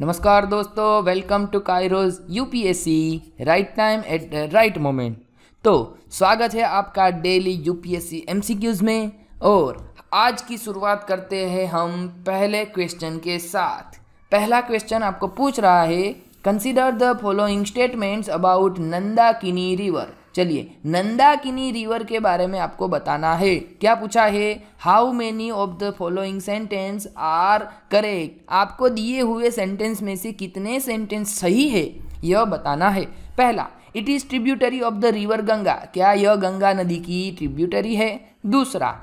नमस्कार दोस्तों welcome to कायरोज UPSC right time at right moment तो स्वागत है आपका डेली यूपीएससी एमसीक्यूज में और आज की शुरुआत करते हैं हम पहले क्वेश्चन के साथ पहला क्वेश्चन आपको पूछ रहा है consider the following statements about Nandakini river चलिए नंदाकिनी रिवर के बारे में आपको बताना है क्या पूछा है how many of the following sentence are correct आपको दिए हुए सेंटेंस में से कितने सेंटेंस सही है यह बताना है पहला it is tributary of the river Ganga क्या यह गंगा नदी की ट्रिब्यूटरी है दूसरा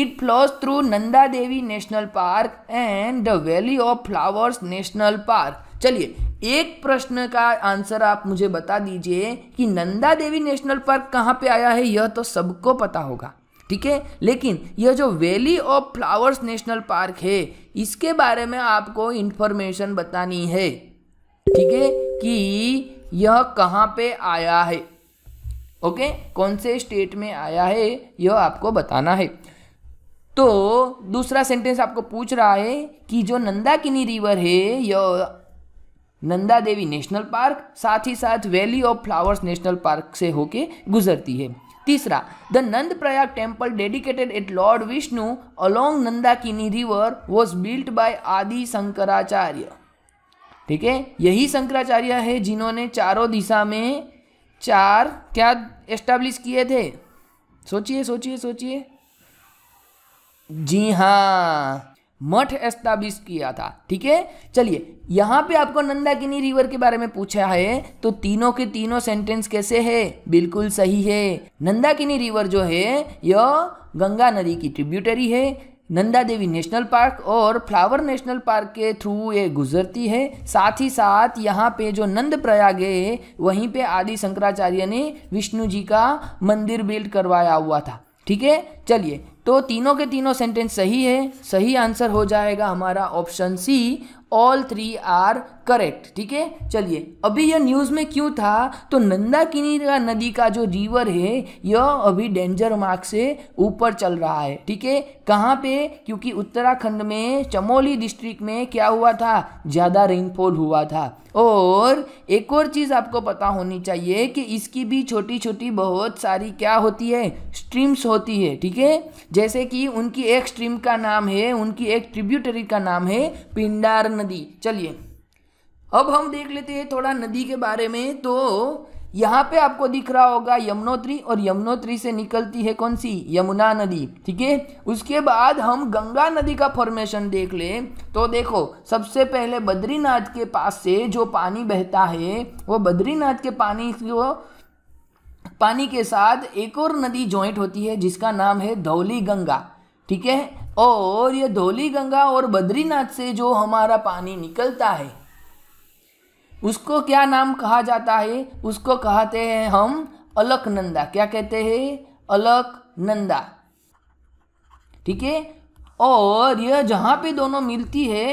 it flows through Nanda Devi national park and the valley of flowers national park चलिए एक प्रश्न का आंसर आप मुझे बता दीजिए कि नंदा देवी नेशनल पार्क कहाँ पे आया है यह तो सबको पता होगा ठीक है लेकिन यह जो valley of flowers national park है इसके बारे में आपको इन्फॉर्मेशन बतानी है ठीक है कि यह कहाँ पे आया है ओके कौन से स्टेट में आया है यह आपको बताना है तो दूसरा सेंटेंस आपको पूछ रहा है कि जो नंदाकिनी रिवर है यह नंदा देवी नेशनल पार्क साथ ही साथ valley of flowers national park से होके गुजरती है तीसरा the Nandprayag temple dedicated at lord Vishnu along Nandakini river was built by आदि शंकराचार्य ठीक है यही शंकराचार्य है जिन्होंने चारों दिशा में चार क्या एस्टेब्लिश किए थे सोचिए सोचिए सोचिए जी हाँ मठ एस्टाब्लिश किया था ठीक है चलिए यहाँ पे आपको नंदाकिनी रिवर के बारे में पूछा है तो तीनों के तीनों सेंटेंस कैसे है बिल्कुल सही है नंदाकिनी रिवर जो है यह गंगा नदी की ट्रिब्यूटरी है नंदा देवी नेशनल पार्क और फ्लावर नेशनल पार्क के थ्रू ये गुजरती है साथ ही साथ यहाँ पे जो नंद प्रयाग है वहीं पे आदि शंकराचार्य ने विष्णु जी का मंदिर बिल्ड करवाया हुआ था ठीक है चलिए तो तीनों के तीनों सेंटेंस सही है सही आंसर हो जाएगा हमारा option C all three are correct ठीक है चलिए अभी यह न्यूज़ में क्यों था तो नंदाकिनी का नदी का जो रिवर है यह अभी डेंजर मार्क से ऊपर चल रहा है ठीक है कहाँ पे क्योंकि उत्तराखंड में चमोली डिस्ट्रिक्ट में क्या हुआ था ज़्यादा रेनफॉल हुआ था और एक और चीज़ आपको पता होनी चाहिए कि इसकी भी छोटी छोटी बहुत सारी क्या होती है स्ट्रीम्स होती है ठीक है जैसे कि उनकी एक स्ट्रीम का नाम है उनकी एक ट्रिब्यूटरी का नाम है पिंडार नदी चलिए अब हम देख लेते हैं थोड़ा नदी के बारे में तो यहाँ पे आपको दिख रहा होगा यमुनोत्री और यमुनोत्री से निकलती है कौन सी यमुना नदी ठीक है उसके बाद हम गंगा नदी का फॉर्मेशन देख ले तो देखो सबसे पहले बद्रीनाथ के पास से जो पानी बहता है वो बद्रीनाथ के पानी को पानी के साथ एक और नदी ज्वाइंट होती है जिसका नाम है धौली गंगा ठीक है और ये धोली गंगा और बद्रीनाथ से जो हमारा पानी निकलता है उसको क्या नाम कहा जाता है उसको कहते हैं हम अलकनंदा क्या कहते हैं अलकनंदा ठीक है और यह जहाँ पे दोनों मिलती है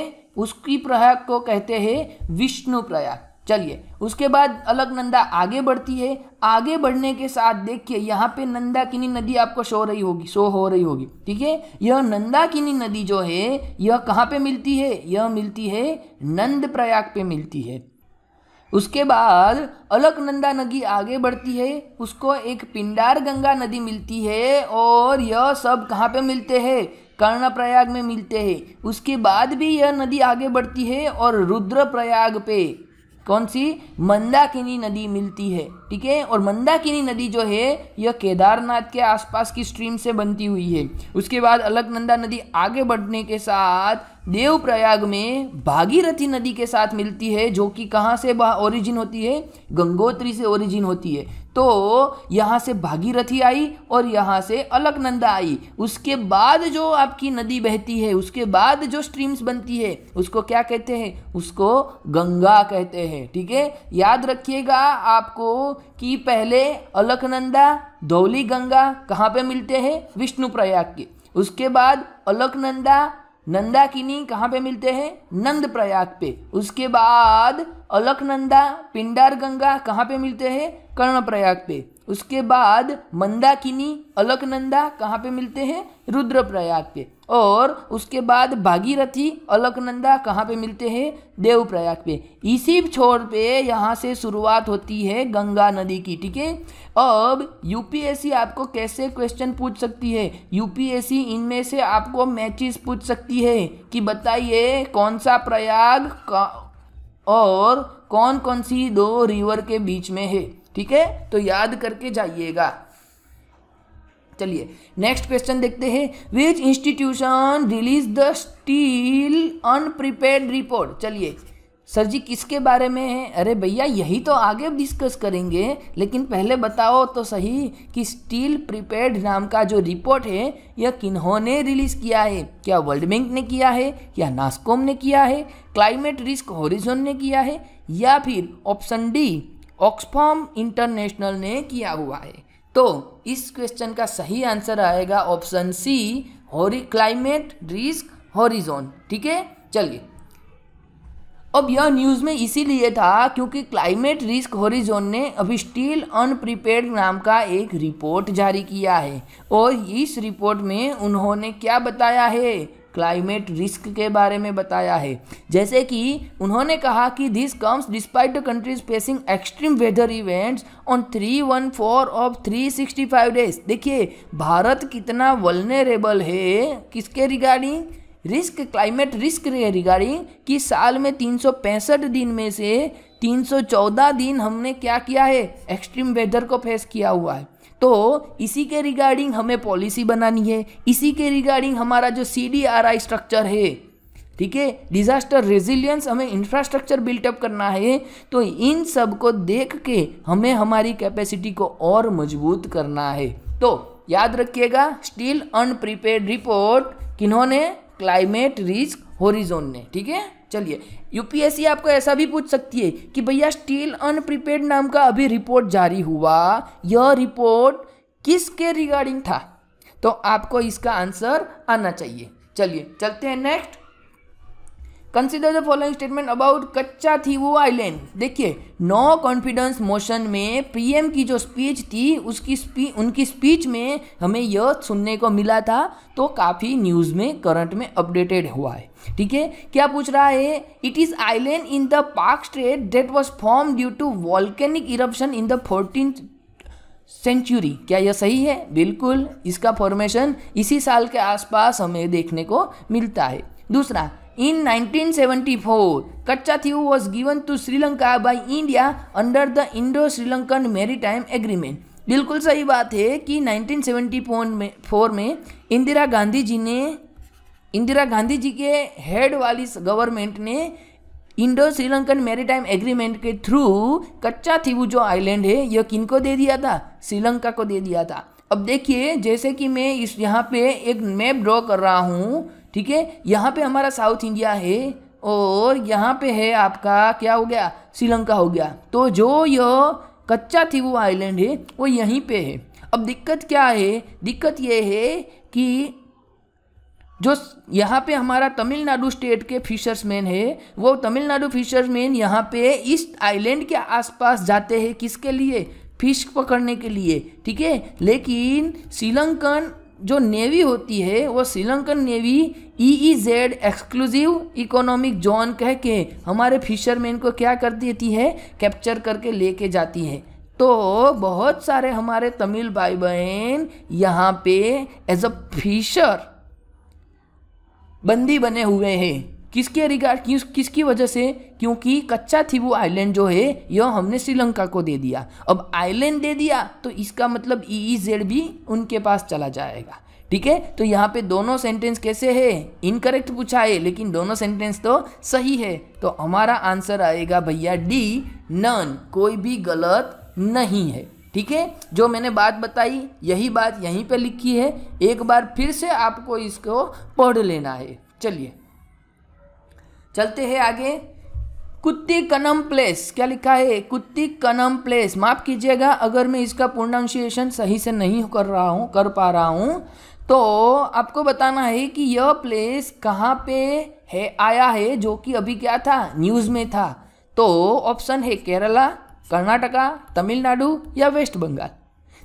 उसकी प्रयाग को कहते हैं विष्णु प्रयाग चलिए उसके बाद अलग नंदा आगे बढ़ती है आगे बढ़ने के साथ देखिए यहाँ पे नंदा किनी नदी आपको शो रही होगी शो हो रही होगी ठीक है यह नंदा किनी नदी जो है यह कहाँ पे मिलती है यह मिलती है नंद प्रयाग पे मिलती है उसके बाद अलकनंदा नदी आगे बढ़ती है उसको एक पिंडार गंगा नदी मिलती है और यह सब कहाँ पे मिलते हैं कर्ण प्रयाग में मिलते हैं उसके बाद भी यह नदी आगे बढ़ती है और रुद्र प्रयाग पे कौन सी मंदाकिनी नदी मिलती है ठीक है और मंदाकिनी नदी जो है यह केदारनाथ के आसपास की स्ट्रीम से बनती हुई है उसके बाद अलकनंदा नदी आगे बढ़ने के साथ देवप्रयाग में भागीरथी नदी के साथ मिलती है जो कि कहाँ से ओरिजिन होती है गंगोत्री से ओरिजिन होती है तो यहाँ से भागीरथी आई और यहाँ से अलकनंदा आई उसके बाद जो आपकी नदी बहती है उसके बाद जो स्ट्रीम्स बनती है उसको क्या कहते हैं उसको गंगा कहते हैं ठीक है ठीके? याद रखिएगा आपको कि पहले अलकनंदा धौली गंगा कहाँ पे मिलते हैं विष्णु प्रयाग के उसके बाद अलकनंदा नंदा कहाँ पे मिलते हैं नंद प्रयाग पे उसके बाद अलकनंदा पिंडार गंगा कहाँ पे मिलते हैं कर्ण प्रयाग पे उसके बाद मंदाकिनी अलकनंदा कहाँ पे मिलते हैं रुद्र प्रयाग पे और उसके बाद भागीरथी अलकनंदा कहाँ पे मिलते हैं देवप्रयाग पे इसी छोर पे यहाँ से शुरुआत होती है गंगा नदी की ठीक है अब यूपीएससी आपको कैसे क्वेश्चन पूछ सकती है यूपीएससी इनमें से आपको मैचेस पूछ सकती है कि बताइए कौन सा प्रयाग का और कौन कौन सी दो रिवर के बीच में है ठीक है तो याद करके जाइएगा चलिए नेक्स्ट क्वेश्चन देखते हैं which institution release the still unprepared report चलिए सर जी किसके बारे में है अरे भैया यही तो आगे डिस्कस करेंगे लेकिन पहले बताओ तो सही कि स्टील प्रिपेयर्ड नाम का जो रिपोर्ट है यह किन्होंने रिलीज किया है क्या वर्ल्ड बैंक ने किया है या नास्कोम ने किया है क्लाइमेट रिस्क होरिजोन ने किया है या फिर ऑप्शन डी ऑक्सफॉर्म इंटरनेशनल ने किया हुआ है तो इस क्वेश्चन का सही आंसर आएगा ऑप्शन सी हॉरी क्लाइमेट रिस्क हॉरिजोन ठीक है चलिए अब यह न्यूज़ में इसीलिए था क्योंकि क्लाइमेट रिस्क हॉरिजोन ने अभी स्टील अनप्रिपेयर्ड नाम का एक रिपोर्ट जारी किया है और इस रिपोर्ट में उन्होंने क्या बताया है क्लाइमेट रिस्क के बारे में बताया है जैसे कि उन्होंने कहा कि this comes despite the countries facing extreme weather events on three one four of three sixty five days देखिए भारत कितना वलनेरेबल है किसके regarding risk climate risk regarding कि साल में तीन दिन में से 314 दिन हमने क्या किया है एक्सट्रीम वेदर को फेस किया हुआ है तो इसी के रिगार्डिंग हमें पॉलिसी बनानी है इसी के रिगार्डिंग हमारा जो C D R I structure है ठीक है डिजास्टर रेजिलियंस हमें इंफ्रास्ट्रक्चर बिल्टअप करना है तो इन सब को देख के हमें हमारी कैपेसिटी को और मजबूत करना है तो याद रखिएगा स्टिल अनप्रिपेयर्ड रिपोर्ट किन्होंने क्लाइमेट रिस्क होरिजोन ने ठीक है चलिए यूपीएससी आपको ऐसा भी पूछ सकती है कि भैया स्टील अनप्रिपेयर्ड नाम का अभी रिपोर्ट जारी हुआ यह रिपोर्ट किसके रिगार्डिंग था तो आपको इसका आंसर आना चाहिए चलिए चलते हैं next consider the following statement about Katchatheevu island देखिए नो कॉन्फिडेंस मोशन में पीएम की जो स्पीच थी उसकी स्पी उनकी स्पीच में हमें यह सुनने को मिला था तो काफ़ी न्यूज़ में करंट में अपडेटेड हुआ है ठीक है क्या पूछ रहा है it is island in the Palk strait that was formed due to volcanic eruption in the fourteen century क्या यह सही है बिल्कुल इसका फॉर्मेशन इसी साल के आसपास हमें देखने को मिलता है दूसरा In 1974, कच्चा was given to Sri Lanka by India under the Indo-Sri Lankan Maritime Agreement. बिल्कुल सही बात है कि 1974 में फोर में इंदिरा गांधी जी ने इंदिरा गांधी जी के हेड वाली गवर्नमेंट ने इंडो श्रीलंकन मैरीटाइम एग्रीमेंट के थ्रू कच्चा थीवू जो आइलैंड है यह किनको दे दिया था श्रीलंका को दे दिया था अब देखिए जैसे कि मैं इस यहाँ पे एक मैप ड्रॉ कर रहा हूँ ठीक है यहाँ पे हमारा साउथ इंडिया है और यहाँ पे है आपका क्या हो गया श्रीलंका हो गया तो जो यह कच्चा थी वो आइलैंड है वो यहीं पे है अब दिक्कत क्या है दिक्कत ये है कि जो यहाँ पे हमारा तमिलनाडु स्टेट के फिशर्समैन है वो तमिलनाडु फिशर्समैन यहाँ पे इस आइलैंड के आसपास जाते हैं किसके लिए फिश पकड़ने के लिए ठीक है लेकिन श्रीलंकन जो नेवी होती है वो Sri Lankan navy E E Z exclusive economic zone कह के हमारे फिशरमैन को क्या कर देती है कैप्चर करके लेके जाती है तो बहुत सारे हमारे तमिल भाई बहन यहाँ पे एज अ फिशर बंदी बने हुए हैं किसके रिगार्ड किस किसकी वजह से क्योंकि कच्चा वो आइलैंड जो है यह हमने श्रीलंका को दे दिया अब आइलैंड दे दिया तो इसका मतलब ई e जेड e भी उनके पास चला जाएगा ठीक है तो यहाँ पे दोनों सेंटेंस कैसे है इनकरेक्ट पूछा है लेकिन दोनों सेंटेंस तो सही है तो हमारा आंसर आएगा भैया डी नन कोई भी गलत नहीं है ठीक है जो मैंने बात बताई यही बात यहीं पे लिखी है एक बार फिर से आपको इसको पढ़ लेना है चलिए चलते हैं आगे कुत्ती कनम प्लेस क्या लिखा है कुत्ती कनम प्लेस माफ़ कीजिएगा अगर मैं इसका प्रोनाउंसिएशन सही से नहीं कर रहा हूँ कर पा रहा हूँ तो आपको बताना है कि यह प्लेस कहाँ पे है आया है जो कि अभी क्या था न्यूज़ में था तो ऑप्शन है केरला कर्नाटका तमिलनाडु या वेस्ट बंगाल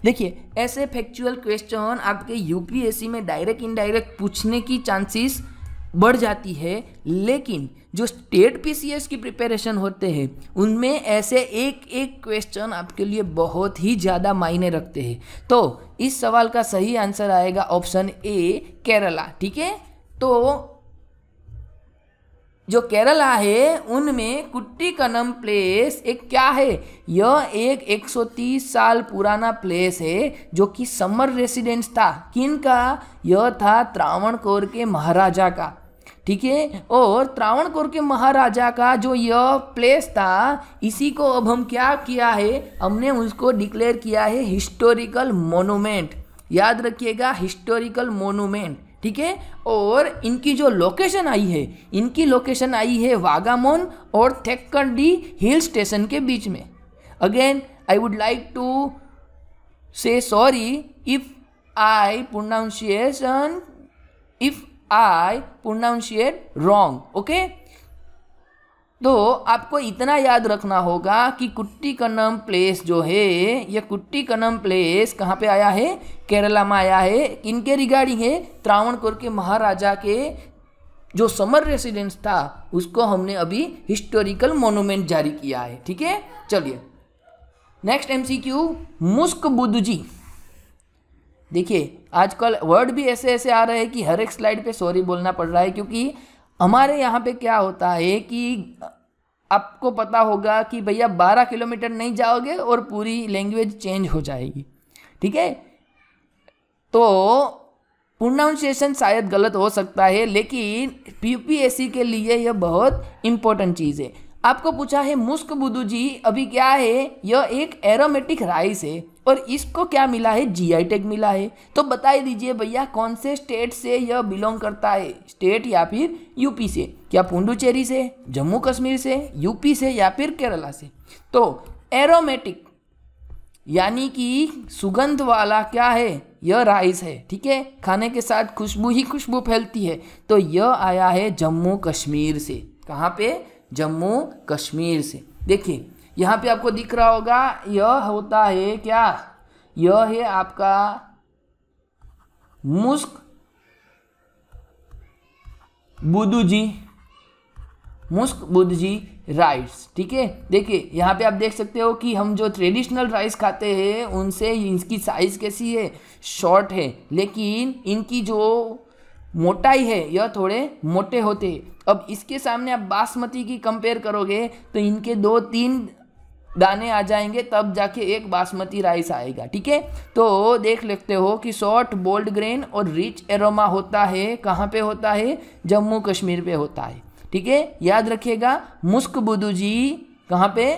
देखिए ऐसे फैक्चुअल क्वेश्चन आपके यूपीएससी में डायरेक्ट इनडायरेक्ट पूछने की चांसेस बढ़ जाती है लेकिन जो स्टेट पीसीएस की प्रिपरेशन होते हैं उनमें ऐसे एक एक क्वेश्चन आपके लिए बहुत ही ज़्यादा मायने रखते हैं तो इस सवाल का सही आंसर आएगा ऑप्शन ए केरला ठीक है तो जो केरला है उनमें कुट्टी कनम प्लेस एक क्या है यह एक 130 साल पुराना प्लेस है जो कि समर रेसिडेंस था किन का यह था त्रावणकोर के महाराजा का ठीक है और त्रावणकोर के महाराजा का जो यह प्लेस था इसी को अब हम क्या किया है हमने उसको डिक्लेयर किया है हिस्टोरिकल मोनूमेंट याद रखिएगा हिस्टोरिकल मोनूमेंट ठीक है और इनकी जो लोकेशन आई है इनकी लोकेशन आई है वागामोन और थेक्कंडी हिल स्टेशन के बीच में again I would like to say sorry if I pronunciation if I pronunciate wrong okay तो आपको इतना याद रखना होगा कि कुट्टी कनम प्लेस जो है यह कुट्टी कनम प्लेस कहाँ पे आया है केरला में आया है इनके रिगार्डिंग है त्रावणकोर के महाराजा के जो समर रेसिडेंस था उसको हमने अभी हिस्टोरिकल मोनूमेंट जारी किया है ठीक है चलिए next MCQ Mushk Budji देखिए आजकल वर्ड भी ऐसे ऐसे आ रहे हैं कि हर एक स्लाइड पे सॉरी बोलना पड़ रहा है क्योंकि हमारे यहाँ पे क्या होता है कि आपको पता होगा कि भैया बारह किलोमीटर नहीं जाओगे और पूरी लैंग्वेज चेंज हो जाएगी ठीक है तो प्रोनाउंसिएशन शायद गलत हो सकता है लेकिन पी के लिए यह बहुत इम्पोर्टेंट चीज़ है आपको पूछा है मुस्क बुदू जी अभी क्या है यह एक एरोमेटिक राइस है और इसको क्या मिला है जीआई टैग मिला है तो बता दीजिए भैया कौन से स्टेट से यह बिलोंग करता है स्टेट या फिर यूपी से क्या पुंडुचेरी से जम्मू कश्मीर से यूपी से या फिर केरला से तो एरोमेटिक यानी कि सुगंध वाला क्या है यह राइस है ठीक है खाने के साथ खुशबू ही खुशबू फैलती है तो यह आया है जम्मू कश्मीर से कहाँ पे जम्मू कश्मीर से देखिए यहाँ पे आपको दिख रहा होगा यह होता है क्या यह है आपका मुस्क बुद्धू जी मुस्क बुद्ध जी राइस ठीक है देखिए यहाँ पे आप देख सकते हो कि हम जो ट्रेडिशनल राइस खाते हैं उनसे इनकी साइज़ कैसी है शॉर्ट है लेकिन इनकी जो मोटाई है यह थोड़े मोटे होते अब इसके सामने आप बासमती की कंपेयर करोगे तो इनके दो तीन दाने आ जाएंगे तब जाके एक बासमती राइस आएगा ठीक है तो देख लेते हो कि शॉर्ट बोल्ड ग्रेन और रिच एरोमा होता है कहाँ पे होता है जम्मू कश्मीर पे होता है ठीक है याद रखिएगा मुस्क बुदू जी कहाँ पे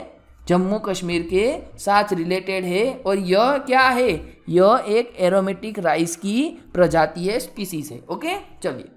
जम्मू कश्मीर के साथ रिलेटेड है और यह क्या है यह एक एरोमेटिक राइस की प्रजाति है स्पीसीज है ओके चलिए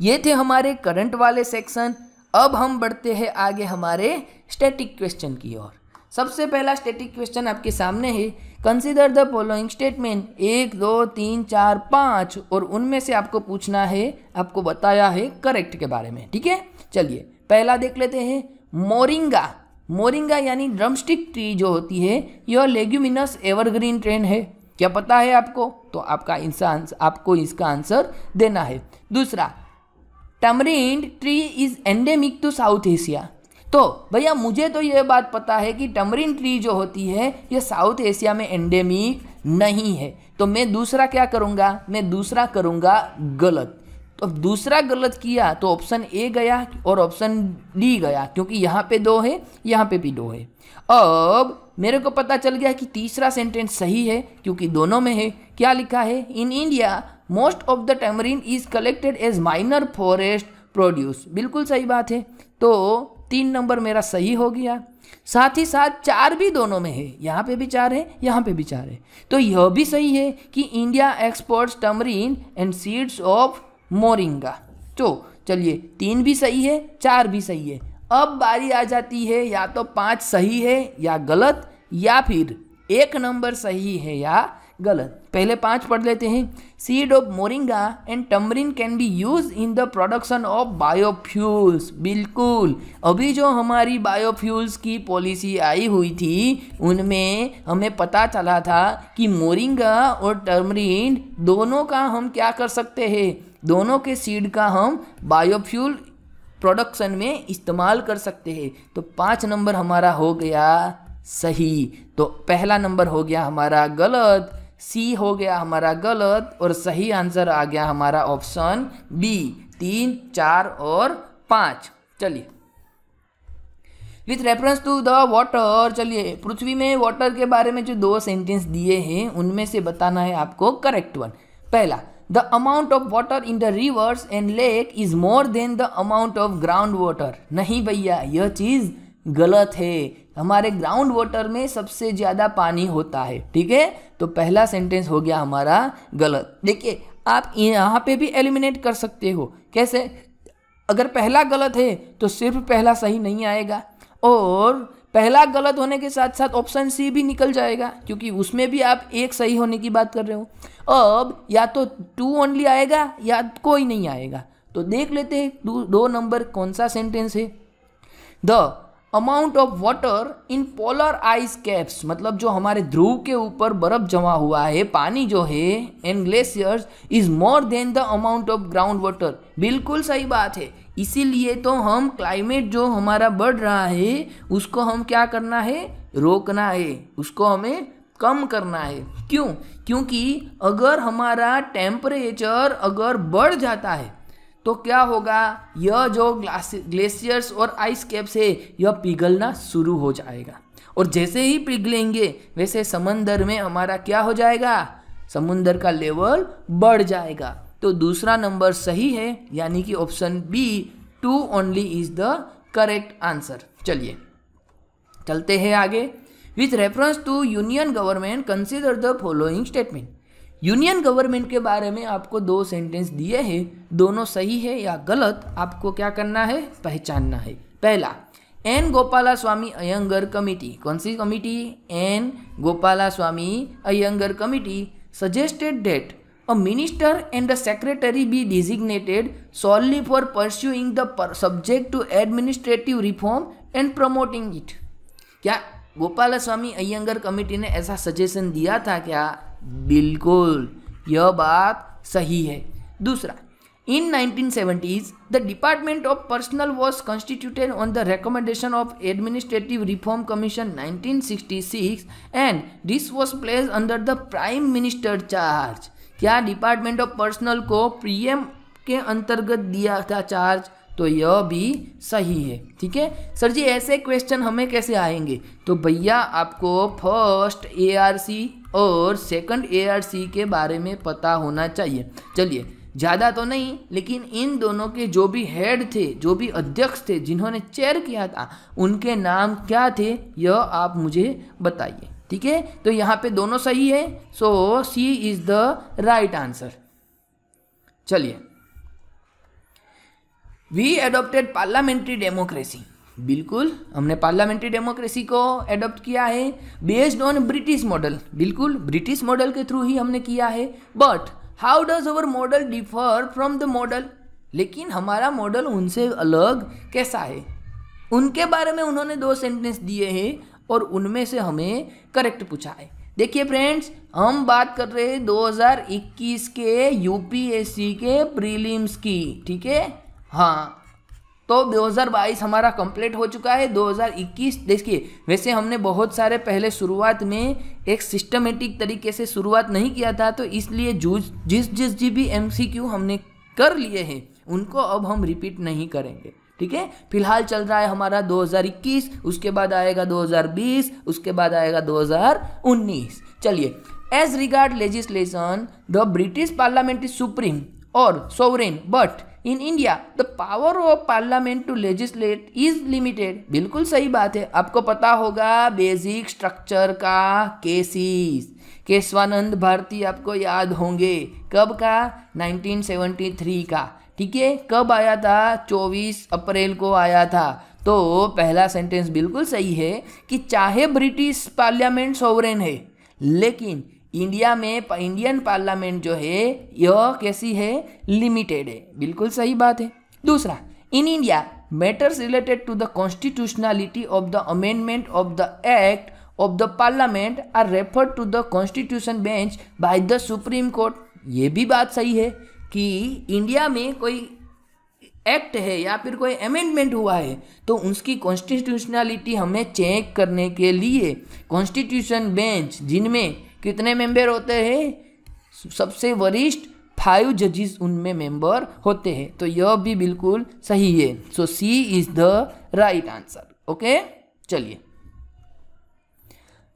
ये थे हमारे करंट वाले सेक्शन अब हम बढ़ते हैं आगे हमारे स्टैटिक क्वेश्चन की ओर सबसे पहला स्टैटिक क्वेश्चन आपके सामने है कंसिडर द फॉलोइंग स्टेटमेंट एक दो तीन चार पाँच और उनमें से आपको पूछना है आपको बताया है करेक्ट के बारे में ठीक है चलिए पहला देख लेते हैं मोरिंगा मोरिंगा यानी ड्रमस्टिक ट्री जो होती है यह लेग्यूमिनस एवरग्रीन ट्रेन है क्या पता है आपको तो आपका इंसान आपको इसका आंसर देना है दूसरा tamarind tree is endemic to South Asia तो भैया मुझे तो यह बात पता है कि टमरिन ट्री जो होती है यह साउथ एशिया में एंडेमिक नहीं है तो मैं दूसरा क्या करूँगा मैं दूसरा करूँगा गलत तो अब दूसरा गलत किया तो ऑप्शन ए गया और ऑप्शन डी गया क्योंकि यहाँ पे दो है यहाँ पे भी दो है अब मेरे को पता चल गया कि तीसरा सेंटेंस सही है क्योंकि दोनों में है क्या लिखा है in India most of the tamarind is collected as minor forest produce बिल्कुल सही बात है तो तीन नंबर मेरा सही हो गया साथ ही साथ चार भी दोनों में है यहाँ पे भी चार है यहाँ पे भी चार है तो यह भी सही है कि India exports tamarind and seeds of moringa तो चलिए तीन भी सही है चार भी सही है अब बारी आ जाती है या तो पाँच सही है या गलत या फिर एक नंबर सही है या गलत पहले पांच पढ़ लेते हैं seed of moringa and tamarind can be use in the production of biofuels बिल्कुल अभी जो हमारी बायोफ्यूल्स की पॉलिसी आई हुई थी उनमें हमें पता चला था कि मोरिंगा और टमरिन दोनों का हम क्या कर सकते हैं दोनों के सीड का हम बायोफ्यूल प्रोडक्शन में इस्तेमाल कर सकते हैं तो पाँच नंबर हमारा हो गया सही तो पहला नंबर हो गया हमारा गलत सी हो गया हमारा गलत और सही आंसर आ गया हमारा ऑप्शन बी तीन चार और पाँच चलिए with reference to the water चलिए पृथ्वी में वाटर के बारे में जो दो सेंटेंस दिए हैं उनमें से बताना है आपको करेक्ट वन पहला the amount of water in the rivers and lake is more than the amount of ground water नहीं भैया यह चीज़ गलत है हमारे ग्राउंड वाटर में सबसे ज़्यादा पानी होता है ठीक है तो पहला सेंटेंस हो गया हमारा गलत देखिए आप यहाँ पे भी एलिमिनेट कर सकते हो कैसे अगर पहला गलत है तो सिर्फ पहला सही नहीं आएगा और पहला गलत होने के साथ साथ ऑप्शन सी भी निकल जाएगा क्योंकि उसमें भी आप एक सही होने की बात कर रहे हो अब या तो टू ओनली आएगा या कोई नहीं आएगा तो देख लेते हैं दो नंबर कौन सा सेंटेंस है the amount of water in polar ice caps मतलब जो हमारे ध्रुव के ऊपर बर्फ जमा हुआ है पानी जो है and glaciers is more than the amount of ground water बिल्कुल सही बात है इसीलिए तो हम क्लाइमेट जो हमारा बढ़ रहा है उसको हम क्या करना है रोकना है उसको हमें कम करना है क्यों क्योंकि अगर हमारा टेम्परेचर अगर बढ़ जाता है तो क्या होगा यह जो ग्लेशियर्स और आइस कैप्स है यह पिघलना शुरू हो जाएगा और जैसे ही पिघलेंगे वैसे समंदर में हमारा क्या हो जाएगा समुंदर का लेवल बढ़ जाएगा तो दूसरा नंबर सही है यानी कि option B two only is the correct answer चलिए चलते हैं आगे with reference to union government consider the following statement union government के बारे में आपको दो सेंटेंस दिए हैं दोनों सही है या गलत आपको क्या करना है पहचानना है पहला N Gopalaswami Ayyangar committee कौन सी committee N Gopalaswami Ayyangar committee suggested that a minister and a secretary be designated solely for pursuing the subject to administrative reform and promoting it क्या गोपाला स्वामी अयंगर कमेटी ने ऐसा सजेशन दिया था क्या बिल्कुल यह बात सही है दूसरा In 1970s, the Department of Personnel was constituted on the recommendation of Administrative Reform Commission 1966 and this was placed under the Prime Minister charge. क्या डिपार्टमेंट ऑफ पर्सनल को पीएम के अंतर्गत दिया था चार्ज तो यह भी सही है ठीक है सर जी ऐसे क्वेश्चन हमें कैसे आएंगे तो भैया आपको फर्स्ट ए और सेकंड ए के बारे में पता होना चाहिए चलिए ज़्यादा तो नहीं लेकिन इन दोनों के जो भी हेड थे जो भी अध्यक्ष थे जिन्होंने चेयर किया था उनके नाम क्या थे यह आप मुझे बताइए ठीक है तो यहाँ पे दोनों सही है so C is the right answer चलिए वी एडोप्टेड पार्लियामेंट्री डेमोक्रेसी बिल्कुल हमने पार्लियामेंट्री डेमोक्रेसी को एडॉप्ट किया है बेस्ड ऑन ब्रिटिश मॉडल बिल्कुल ब्रिटिश मॉडल के थ्रू ही हमने किया है but how does our model differ from the model लेकिन हमारा मॉडल उनसे अलग कैसा है उनके बारे में उन्होंने दो सेंटेंस दिए हैं और उनमें से हमें करेक्ट पूछा है देखिए फ्रेंड्स हम बात कर रहे हैं 2021 के यूपीएससी के प्रीलिम्स की ठीक है हाँ तो 2022 हमारा कंप्लीट हो चुका है 2021 देखिए वैसे हमने बहुत सारे पहले शुरुआत में एक सिस्टमेटिक तरीके से शुरुआत नहीं किया था तो इसलिए जूज जिस जिस जी भी एम हमने कर लिए हैं उनको अब हम रिपीट नहीं करेंगे ठीक है फिलहाल चल रहा है हमारा 2021 उसके बाद आएगा 2020 उसके बाद आएगा 2019 चलिए as regard legislation the British parliament is supreme और sovereign but in India the power of parliament to legislate is limited बिल्कुल सही बात है आपको पता होगा बेसिक स्ट्रक्चर का केसिस केशवानंद भारती आपको याद होंगे कब का 1973 का ठीक है कब आया था 24 अप्रैल को आया था तो पहला सेंटेंस बिल्कुल सही है कि चाहे ब्रिटिश पार्लियामेंट सॉवरेन है लेकिन इंडिया में इंडियन पार्लियामेंट जो है यह कैसी है लिमिटेड है बिल्कुल सही बात है दूसरा in India matters related to the constitutionality of the amendment of the act of the parliament are referred to the constitution bench by the supreme court ये भी बात सही है कि इंडिया में कोई एक्ट है या फिर कोई अमेंडमेंट हुआ है तो उसकी कॉन्स्टिट्यूशनलिटी हमें चेक करने के लिए कॉन्स्टिट्यूशन बेंच जिनमें कितने मेंबर होते हैं सबसे वरिष्ठ फाइव जजेस उनमें मेंबर होते हैं तो यह भी बिल्कुल सही है so C is the right answer okay चलिए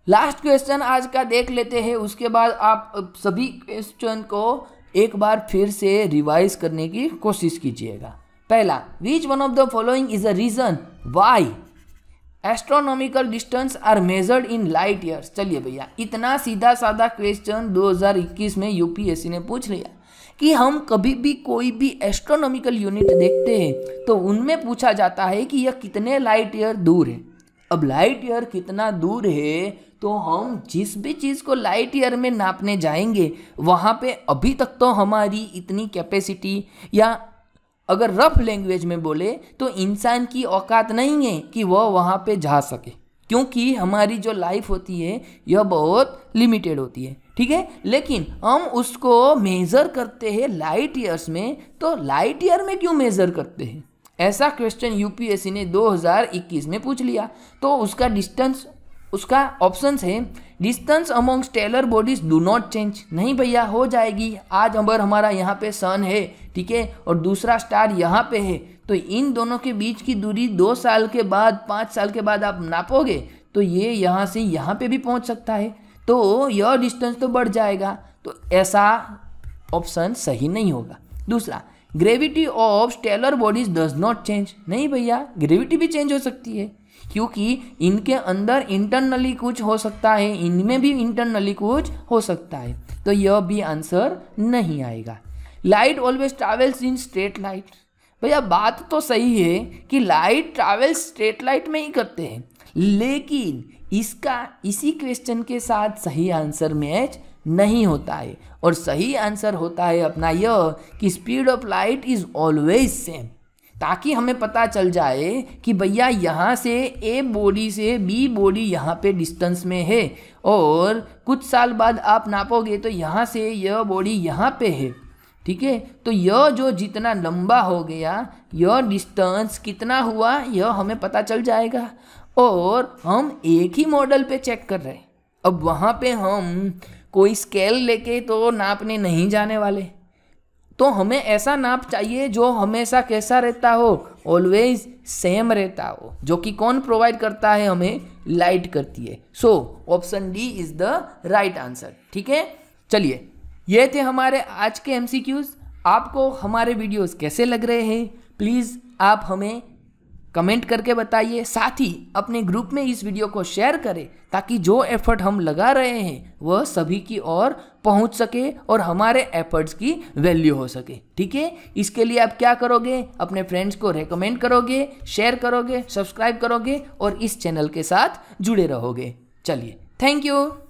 लास्ट क्वेश्चन आज का देख लेते हैं उसके बाद आप सभी क्वेश्चन को एक बार फिर से रिवाइज करने की कोशिश कीजिएगा पहला which one of the following is a reason why astronomical distance are measured in light years चलिए भैया इतना सीधा साधा क्वेश्चन 2021 में यूपीएससी ने पूछ लिया कि हम कभी भी कोई भी एस्ट्रोनॉमिकल यूनिट देखते हैं तो उनमें पूछा जाता है कि यह कितने लाइट ईयर दूर है अब लाइट ईयर कितना दूर है तो हम जिस भी चीज़ को लाइट ईयर में नापने जाएंगे वहाँ पे अभी तक तो हमारी इतनी कैपेसिटी या अगर रफ लैंग्वेज में बोले तो इंसान की औकात नहीं है कि वह वहाँ पे जा सके क्योंकि हमारी जो लाइफ होती है यह बहुत लिमिटेड होती है ठीक है लेकिन हम उसको मेज़र करते हैं लाइट ईयर्स में तो लाइट ईयर में क्यों मेज़र करते हैं ऐसा क्वेश्चन यूपीएससी ने 2021 में पूछ लिया तो उसका डिस्टेंस उसका ऑप्शन है distance among stellar bodies do not change नहीं भैया हो जाएगी आज अमर हमारा यहाँ पे सन है ठीक है और दूसरा स्टार यहाँ पे है तो इन दोनों के बीच की दूरी दो साल के बाद पाँच साल के बाद आप नापोगे तो ये यहाँ से यहाँ पे भी पहुँच सकता है तो यह डिस्टेंस तो बढ़ जाएगा तो ऐसा ऑप्शन सही नहीं होगा दूसरा gravity of stellar bodies does not change नहीं भैया ग्रेविटी भी चेंज हो सकती है क्योंकि इनके अंदर इंटरनली कुछ हो सकता है इनमें भी इंटरनली कुछ हो सकता है तो यह भी आंसर नहीं आएगा light always travels in straight light भैया बात तो सही है कि लाइट ट्रैवल्स स्ट्रेट लाइट में ही करते हैं लेकिन इसका इसी क्वेश्चन के साथ सही आंसर मैच नहीं होता है और सही आंसर होता है अपना यह कि speed of light is always same ताकि हमें पता चल जाए कि भैया यहाँ से ए बॉडी से बी बॉडी यहाँ पे डिस्टेंस में है और कुछ साल बाद आप नापोगे तो यहाँ से यह बॉडी यहाँ पे है ठीक है तो यह जो जितना लंबा हो गया यह डिस्टेंस कितना हुआ यह हमें पता चल जाएगा और हम एक ही मॉडल पे चेक कर रहे हैं अब वहाँ पे हम कोई स्केल लेके तो नापने नहीं जाने वाले तो हमें ऐसा नाप चाहिए जो हमेशा कैसा रहता हो ऑलवेज सेम रहता हो जो कि कौन प्रोवाइड करता है हमें लाइट करती है so option D is the right answer ठीक है चलिए ये थे हमारे आज के एम आपको हमारे वीडियोस कैसे लग रहे हैं प्लीज़ आप हमें कमेंट करके बताइए साथ ही अपने ग्रुप में इस वीडियो को शेयर करें ताकि जो एफर्ट हम लगा रहे हैं वह सभी की ओर पहुंच सके और हमारे एफर्ट्स की वैल्यू हो सके ठीक है इसके लिए आप क्या करोगे अपने फ्रेंड्स को रेकमेंड करोगे शेयर करोगे सब्सक्राइब करोगे और इस चैनल के साथ जुड़े रहोगे चलिए थैंक यू